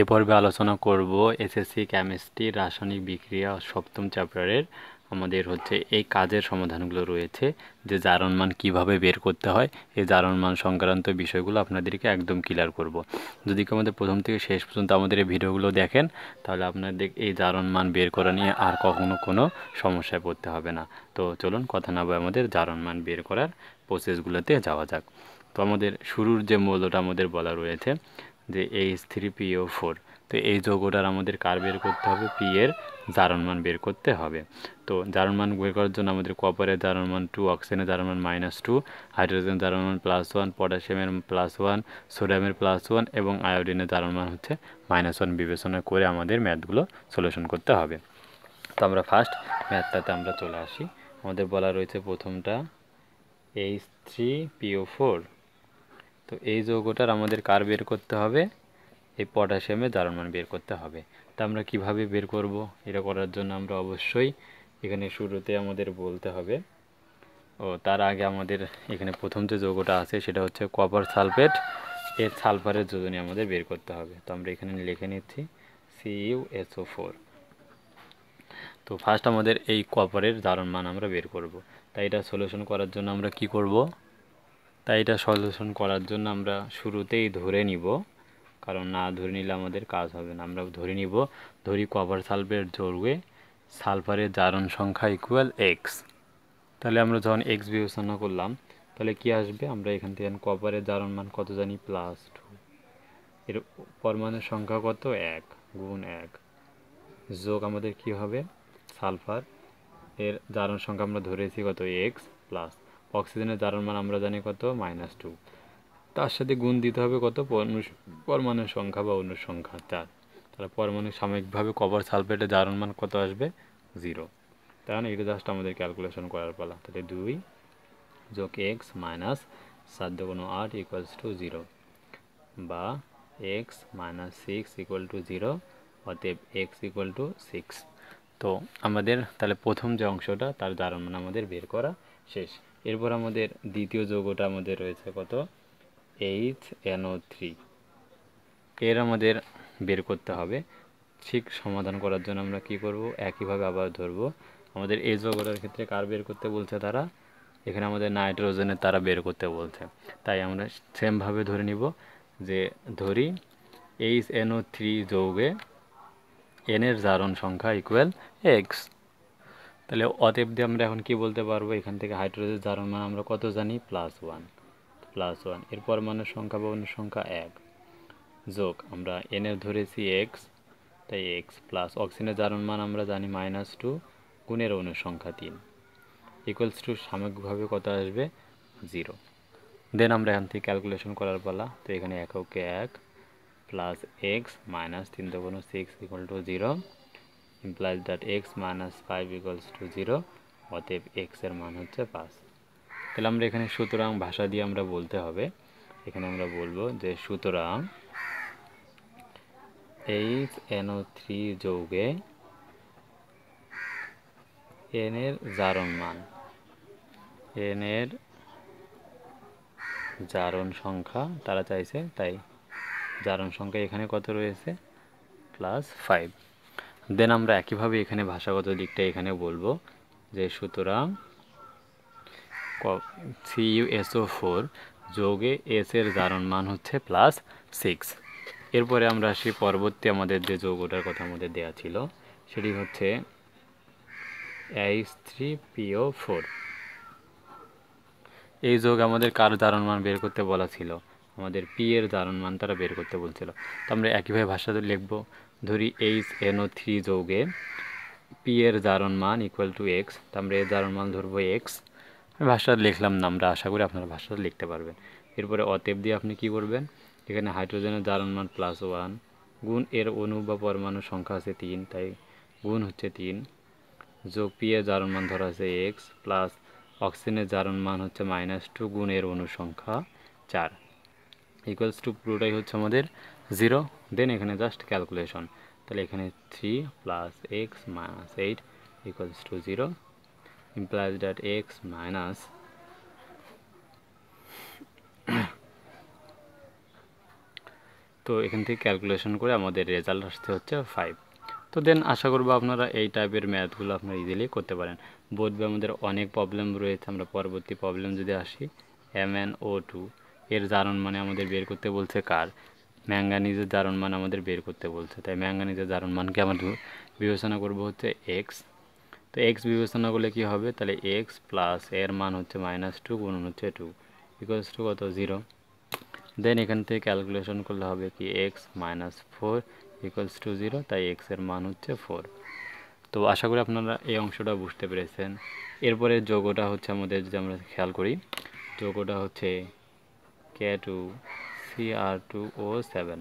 এ পর্বে আলোচনা করব এসএসসি কেমিস্ট্রি রাসায়নিক বিক্রিয়া সপ্তম চ্যাপ্টারের আমাদের হচ্ছে এই কাজের সমাধানগুলো রয়েছে যে জারণ মান কীভাবে বের করতে হয় এই জারণ মান সংক্রান্ত বিষয়গুলো আপনাদেরকে একদম ক্লিয়ার করব। যদি কি আমাদের প্রথম থেকে শেষ পর্যন্ত আমাদের এই ভিডিওগুলো দেখেন তাহলে আপনাদের এই জারণ মান বের করা নিয়ে আর কখনো কোনো সমস্যায় পড়তে হবে না তো চলুন কথা না বলে আমাদের জারণ মান বের করার প্রসেসগুলোতে যাওয়া যাক তো আমাদের শুরুর যে মূল্যটা আমাদের বলা রয়েছে যে এইচ থ্রি ও ফোর তো এই যৌগটার আমাদের কার বের করতে হবে পি এর মান বের করতে হবে তো মান বের করার জন্য আমাদের কপারের মান টু অক্সিজেনের মান মাইনাস টু হাইড্রোজেন মান প্লাস ওয়ান পটাশিয়ামের প্লাস ওয়ান সোডিয়ামের প্লাস ওয়ান এবং আয়োডিনের মান হচ্ছে মাইনাস ওয়ান বিবেচনা করে আমাদের ম্যাথগুলো সলিউশন করতে হবে তো আমরা ফার্স্ট ম্যাথটাতে আমরা চলে আসি আমাদের বলা রয়েছে প্রথমটা এইচ থ্রি পিও ফোর তো এই যৌগটার আমাদের কার বের করতে হবে এই পটাশিয়ামের মান বের করতে হবে তা আমরা কিভাবে বের করব এটা করার জন্য আমরা অবশ্যই এখানে শুরুতে আমাদের বলতে হবে ও তার আগে আমাদের এখানে প্রথম যে যৌগটা আছে সেটা হচ্ছে কপার সালফেট এর সালফারের যোজনে আমাদের বের করতে হবে তো আমরা এখানে লিখে নিচ্ছি সিইউএসও ফোর তো ফার্স্ট আমাদের এই কপারের মান আমরা বের করব তাই এটা সলিউশন করার জন্য আমরা কি করব তাই এটা সলিউশন করার জন্য আমরা শুরুতেই ধরে নিব কারণ না ধরে নিলে আমাদের কাজ হবে না আমরা ধরে নিব ধরি কভার সালফের জোরে সালফারের জারণ সংখ্যা ইকুয়াল এক্স তাহলে আমরা যখন এক্স বিবেচনা করলাম তাহলে কি আসবে আমরা এখান থেকে কপারের জারণ মান কত জানি প্লাস টু এর পরমাণুর সংখ্যা কত এক গুণ এক যোগ আমাদের কি হবে সালফার এর জারণ সংখ্যা আমরা ধরেছি কত এক্স প্লাস অক্সিজেনের জারণ মান আমরা জানি কত মাইনাস টু তার সাথে গুণ দিতে হবে কত পরমাণুর সংখ্যা বা অনুর সংখ্যা চার তাহলে পরমাণু সাময়িকভাবে কপার সালফেটের জারণ মান কত আসবে জিরো মানে এটা জাস্ট আমাদের ক্যালকুলেশন করার পালা তাহলে দুই যোগ এক্স মাইনাস সাত কোনো আট ইকুয়ালস টু জিরো বা X minus six equal to zero অতএব এক্স ইকুয়াল টু সিক্স তো আমাদের তাহলে প্রথম যে অংশটা তার জারণ মানে আমাদের বের করা শেষ এরপর আমাদের দ্বিতীয় যৌগটা আমাদের রয়েছে কত এইচ এনও থ্রি এর আমাদের বের করতে হবে ঠিক সমাধান করার জন্য আমরা কি করব একইভাবে আবার ধরব আমাদের এই যৌগটার ক্ষেত্রে কার বের করতে বলছে তারা এখানে আমাদের নাইট্রোজেনের তারা বের করতে বলছে তাই আমরা সেমভাবে ধরে নিব যে ধরি এইচ এনও থ্রি যৌগে এনের জারণ সংখ্যা ইকুয়াল এক্স তাহলে অতএব দিয়ে আমরা এখন কি বলতে পারবো এখান থেকে হাইড্রোজেন জারণ মান আমরা কত জানি প্লাস ওয়ান প্লাস ওয়ান এর পরমাণুর সংখ্যা বা সংখ্যা এক যোগ আমরা এর ধরেছি এক্স তাই এক্স প্লাস অক্সিজেনের জারণ মান আমরা জানি মাইনাস টু গুণের অনুসংখ্যা তিন ইকুয়ালস টু সামগ্রিকভাবে কত আসবে জিরো দেন আমরা এখান থেকে ক্যালকুলেশন করার পালা তো এখানে ওকে এক প্লাস এক্স মাইনাস তিন দোকানো six equal to zero implies dot X minus five equals to zero অতএব এক্সের মান হচ্ছে পাঁচ তাহলে আমরা এখানে সুতরাং ভাষা দিয়ে আমরা বলতে হবে এখানে আমরা বলবো যে সুতরাং এইচ এনও থ্রি যৌগে এনের জারণ মান এনের জারণ সংখ্যা তারা চাইছে তাই জারণ সংখ্যা এখানে কত রয়েছে প্লাস ফাইভ দেন আমরা একইভাবে এখানে ভাষাগত দিকটা এখানে বলবো যে সুতরাং সিইউএসও ফোর যোগে এস এর জারণ মান হচ্ছে প্লাস সিক্স এরপরে আমরা আসি পরবর্তী আমাদের যে যোগ ওটার কথা আমাদের দেয়া ছিল সেটি হচ্ছে এইচ থ্রি পিও ফোর এই যোগ আমাদের কার জারণ মান বের করতে বলা ছিল আমাদের পি এর জারণ মান তারা বের করতে বলছিল তো আমরা একইভাবে ভাষাতে লিখবো ধরি এইচ এনও থ্রি যৌগে পি এর জারণ মান ইকুয়াল টু এক্স তারপরে এর জারণ মান ধরবো এক্স আমি ভাষাটা লিখলাম না আমরা আশা করি আপনারা ভাষাটা লিখতে পারবেন এরপরে অতএব দিয়ে আপনি কি করবেন এখানে হাইড্রোজেনের জারণ মান প্লাস ওয়ান গুণ এর অনু বা পরমাণু সংখ্যা আছে তিন তাই গুণ হচ্ছে তিন যোগ পি এর জারণ মান ধরা আছে এক্স প্লাস অক্সিজেনের জারণ মান হচ্ছে মাইনাস টু গুণ এর অনুসংখ্যা সংখ্যা চার ইকুয়ালস টু পুরোটাই হচ্ছে আমাদের জিরো দেন এখানে জাস্ট ক্যালকুলেশন তাহলে এখানে three plus X minus eight equals to zero implies that X minus তো এখান থেকে ক্যালকুলেশন করে আমাদের রেজাল্ট আসতে হচ্ছে ফাইভ তো দেন আশা করবো আপনারা এই টাইপের ম্যাথগুলো আপনারা ইজিলি করতে পারেন বোধ আমাদের অনেক প্রবলেম রয়েছে আমরা পরবর্তী প্রবলেম যদি আসি এম এন ও টু এর জারণ মানে আমাদের বের করতে বলছে কার ম্যাঙ্গানিজের দারুণ মান আমাদের বের করতে বলছে তাই ম্যাঙ্গানিজের দারুণ মানকে আমরা বিবেচনা করবো হচ্ছে এক্স তো এক্স বিবেচনা করলে কী হবে তাহলে এক্স প্লাস এর মান হচ্ছে মাইনাস টু গুণ হচ্ছে টু ইকুয়ালস টু কত জিরো দেন এখান থেকে ক্যালকুলেশন করলে হবে কি X minus four equals to zero তাই এক্সের মান হচ্ছে ফোর তো আশা করি আপনারা এই অংশটা বুঝতে পেরেছেন এরপরে যোগটা হচ্ছে আমাদের যদি আমরা খেয়াল করি যোগটা হচ্ছে কে টু থ্রি আর টু ও সেভেন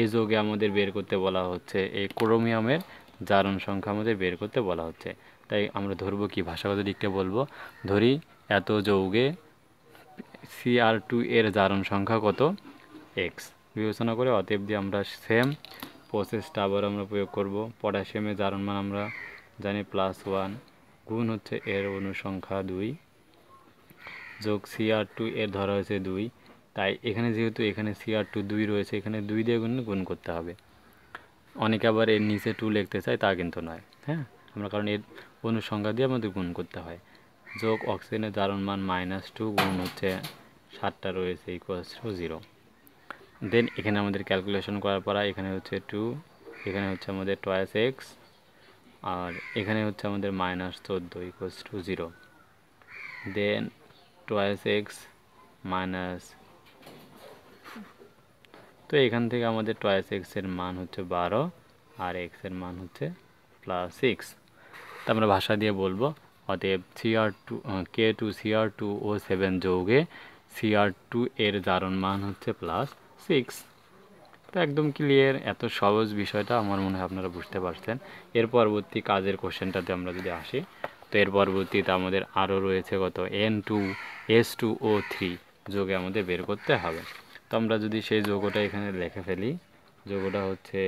এই যোগে আমাদের বের করতে বলা হচ্ছে এই ক্রোমিয়ামের জারণ সংখ্যা আমাদের বের করতে বলা হচ্ছে তাই আমরা ধরব কি ভাষাগত দিকটা বলবো ধরি এত যৌগে সি আর টু এর জারণ সংখ্যা কত এক্স বিবেচনা করে অতএব দিয়ে আমরা সেম প্রসেসটা আবার আমরা প্রয়োগ করব পটাশিয়ামের জারণ মান আমরা জানি প্লাস ওয়ান গুণ হচ্ছে এর অনুসংখ্যা দুই যোগ সি আর টু এর ধরা হয়েছে দুই তাই এখানে যেহেতু এখানে সি আর টু দুই রয়েছে এখানে দুই দিয়ে গুণ গুণ করতে হবে অনেকে আবার এর নিচে টু লিখতে চায় তা কিন্তু নয় হ্যাঁ আমরা কারণ এর অনুসংখ্যা দিয়ে আমাদের গুণ করতে হয় যোগ অক্সিজেনের দারুণ মান মাইনাস টু গুণ হচ্ছে সাতটা রয়েছে ইকুয়ালস টু জিরো দেন এখানে আমাদের ক্যালকুলেশন করার পর এখানে হচ্ছে টু এখানে হচ্ছে আমাদের টয়েস এক্স আর এখানে হচ্ছে আমাদের মাইনাস চোদ্দো equals to zero then twice X minus তো এখান থেকে আমাদের টয়েস এক্সের মান হচ্ছে বারো আর এক্সের মান হচ্ছে প্লাস সিক্স তা আমরা ভাষা দিয়ে বলবো অতএব C R two K two C R two O seven যোগে সিআর টু এর দারুণ মান হচ্ছে প্লাস সিক্স তো একদম ক্লিয়ার এত সহজ বিষয়টা আমার মনে হয় আপনারা বুঝতে পারছেন এর পরবর্তী কাজের কোশ্চেনটাতে আমরা যদি আসি তো এর পরবর্তীতে আমাদের আরও রয়েছে কত N two S two O three যোগে আমাদের বের করতে হবে তো আমরা যদি সেই যোগটা এখানে লেখে ফেলি যোগটা হচ্ছে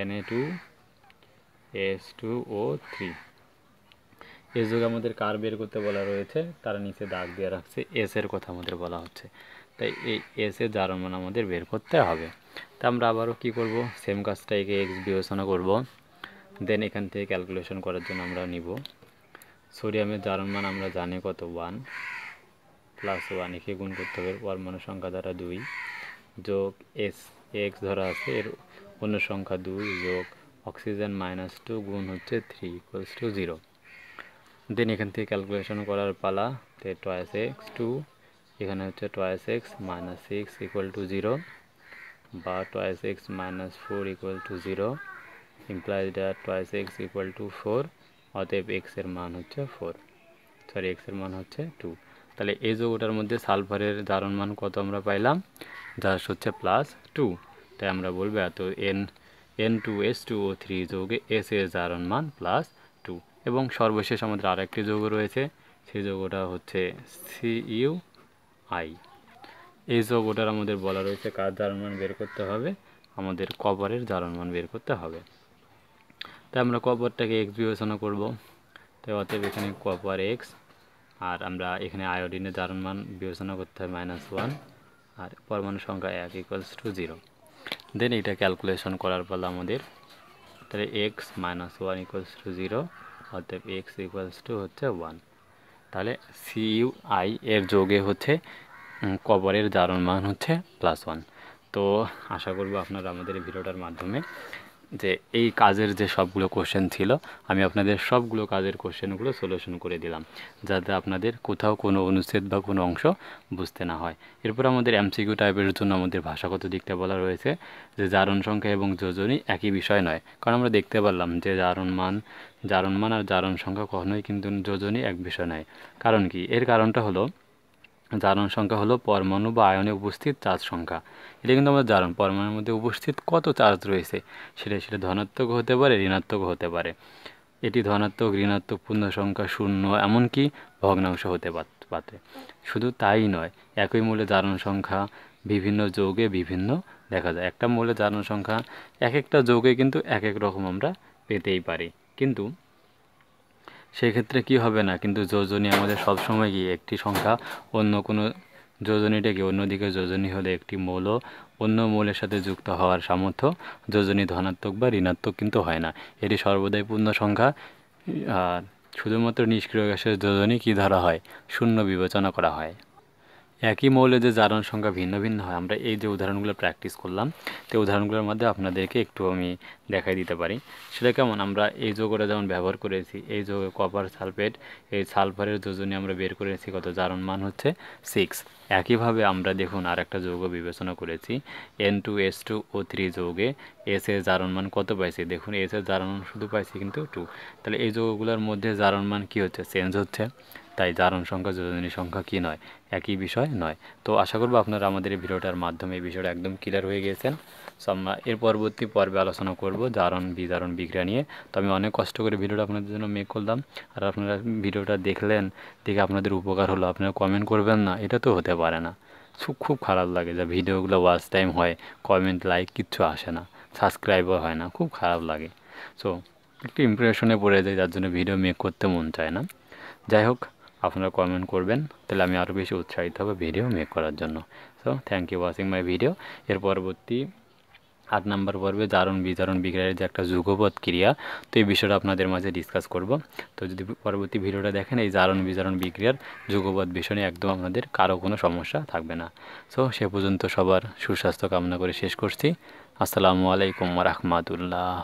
N A two S two O three S যোগ আমাদের কার বের করতে বলা রয়েছে তার নিচে দাগ দিয়ে রাখছে এস এর কথা আমাদের বলা হচ্ছে তাই এই এস এর যার মান আমাদের বের করতে হবে তা আমরা আবারও কী করবো সেম কাজটা একে এক্স বিবেচনা করব দেন এখান থেকে ক্যালকুলেশন করার জন্য আমরা নিব সোডিয়ামের জারণ মান আমরা জানি কত ওয়ান প্লাস ওয়ান একে গুণ করতে হবে পরমাণু সংখ্যা দ্বারা দুই যোগ এস এক্স ধরা আছে এর অন্য সংখ্যা দুই যোগ অক্সিজেন মাইনাস টু গুণ হচ্ছে three equals to zero then এখান থেকে ক্যালকুলেশন করার পালা তে টয়েস এক্স টু এখানে হচ্ছে twice X minus six equal to zero বা twice X minus four equal to zero implies that twice X equal to four অতএব এক্সের মান হচ্ছে ফোর সরি এক্সের মান হচ্ছে টু তাহলে এই যৌগটার মধ্যে সালফারের দারুণ মান কত আমরা পাইলাম যা হচ্ছে প্লাস টু তাই আমরা বলবো এত N N two S two O three যৌগে এস এর জারণ মান প্লাস টু এবং সর্বশেষ আমাদের আর একটি যৌগ রয়েছে সেই যৌগটা হচ্ছে সি ইউ আই এই যৌগটার আমাদের বলা রয়েছে কার জারণ মান বের করতে হবে আমাদের কপারের জারণ মান বের করতে হবে তাই আমরা কপারটাকে এক্স বিবেচনা করব তাই অতএব এখানে কপার এক্স আর আমরা এখানে আয়োডিনের দারুণ মান বিবেচনা করতে হয় মাইনাস ওয়ান আর পরমাণু সংখ্যা এক ইকুয়ালস টু জিরো দেন এটা ক্যালকুলেশন করার পর আমাদের তাহলে X minus one equals to zero অর্থাৎ এক্স ইকুয়ালস টু হচ্ছে ওয়ান তাহলে সিইউ আই এর যোগে হচ্ছে কবরের দারুণ মান হচ্ছে প্লাস ওয়ান তো আশা করব আপনারা আমাদের ভিডিওটার মাধ্যমে যে এই কাজের যে সবগুলো কোশ্চেন ছিল আমি আপনাদের সবগুলো কাজের কোশ্চেনগুলো সলিউশন করে দিলাম যাতে আপনাদের কোথাও কোনো অনুচ্ছেদ বা কোনো অংশ বুঝতে না হয় এরপর আমাদের এমসিকিউ টাইপের জন্য আমাদের ভাষাগত দিকটা বলা রয়েছে যে জারণ সংখ্যা এবং যোজনী একই বিষয় নয় কারণ আমরা দেখতে পারলাম যে জারণ মান জারণ মান আর জারণ সংখ্যা কখনোই কিন্তু যোজনী এক বিষয় নয় কারণ কি এর কারণটা হলো জারণ সংখ্যা হলো পরমাণু বা আয়নে উপস্থিত চার্জ সংখ্যা এটা কিন্তু আমরা জারণ পরমাণুর মধ্যে উপস্থিত কত চার্জ রয়েছে সেটা সেটা ধনাত্মক হতে পারে ঋণাত্মক হতে পারে এটি ধনাত্মক ঋণাত্মক পূর্ণ সংখ্যা শূন্য এমনকি ভগ্নাংশ হতে পারে শুধু তাই নয় একই মূলে জারণ সংখ্যা বিভিন্ন যোগে বিভিন্ন দেখা যায় একটা মূলে জারণ সংখ্যা এক একটা যোগে কিন্তু এক এক রকম আমরা পেতেই পারি কিন্তু সেক্ষেত্রে কি হবে না কিন্তু যোজনী আমাদের সবসময় গিয়ে একটি সংখ্যা অন্য কোনো যোজনীটাকে অন্যদিকে যোজনী হলে একটি মৌল অন্য মৌলের সাথে যুক্ত হওয়ার সামর্থ্য যোজনী ধনাত্মক বা ঋণাত্মক কিন্তু হয় না এটি সর্বদাই পূর্ণ সংখ্যা আর শুধুমাত্র নিষ্ক্রিয় গ্যাসের যোজনী কী ধরা হয় শূন্য বিবেচনা করা হয় একই মৌলে যে জারণ সংখ্যা ভিন্ন ভিন্ন হয় আমরা এই যে উদাহরণগুলো প্র্যাকটিস করলাম তো উদাহরণগুলোর মধ্যে আপনাদেরকে একটু আমি দেখাই দিতে পারি সেটা কেমন আমরা এই যোগটা যেমন ব্যবহার করেছি এই যোগে কপার সালফেট এই সালফারের যোজনী আমরা বের করেছি কত জারণ মান হচ্ছে সিক্স একইভাবে আমরা দেখুন আর একটা যৌগ বিবেচনা করেছি N two S two O three যোগে এস এর জারণ মান কত পাইছি দেখুন এস এর জারণ মান শুধু পাইছি কিন্তু টু তাহলে এই যোগগুলোর মধ্যে জারণ মান কী হচ্ছে চেঞ্জ হচ্ছে তাই জারণ সংখ্যা যোজনী সংখ্যা কী নয় একই বিষয় নয় তো আশা করবো আপনারা আমাদের এই ভিডিওটার মাধ্যমে এই বিষয়টা একদম ক্লিয়ার হয়ে গিয়েছেন সো আমরা এর পরবর্তী পর্বে আলোচনা করব করবো দারুণ দারুণ বিক্রিয়া নিয়ে তো আমি অনেক কষ্ট করে ভিডিওটা আপনাদের জন্য মেক করলাম আর আপনারা ভিডিওটা দেখলেন দেখে আপনাদের উপকার হলো আপনারা কমেন্ট করবেন না এটা তো হতে পারে না খুব খুব খারাপ লাগে যা ভিডিওগুলো ওয়াচ টাইম হয় কমেন্ট লাইক কিচ্ছু আসে না সাবস্ক্রাইবার হয় না খুব খারাপ লাগে সো একটু ইমপ্রেশনে পড়ে যায় যার জন্য ভিডিও মেক করতে মন চায় না যাই হোক আপনারা কমেন্ট করবেন তাহলে আমি আরও বেশি উৎসাহিত হব ভিডিও মেক করার জন্য so thank you watching my video এর পরবর্তী আট নাম্বার পর্বে দারুণ বিদারণ বিক্রিয়ার একটা যুগপথ ক্রিয়া তো এই বিষয়টা আপনাদের মাঝে ডিসকাস করব তো যদি পরবর্তী ভিডিওটা দেখেন এই জারণ বিধারণ বিক্রিয়ার যুগপথ বিষয় নিয়ে একদম আপনাদের কারো কোনো সমস্যা থাকবে না সো সে পর্যন্ত সবার সুস্বাস্থ্য কামনা করে শেষ করছি আসসালামু আলাইকুম রহমাতুল্লাহ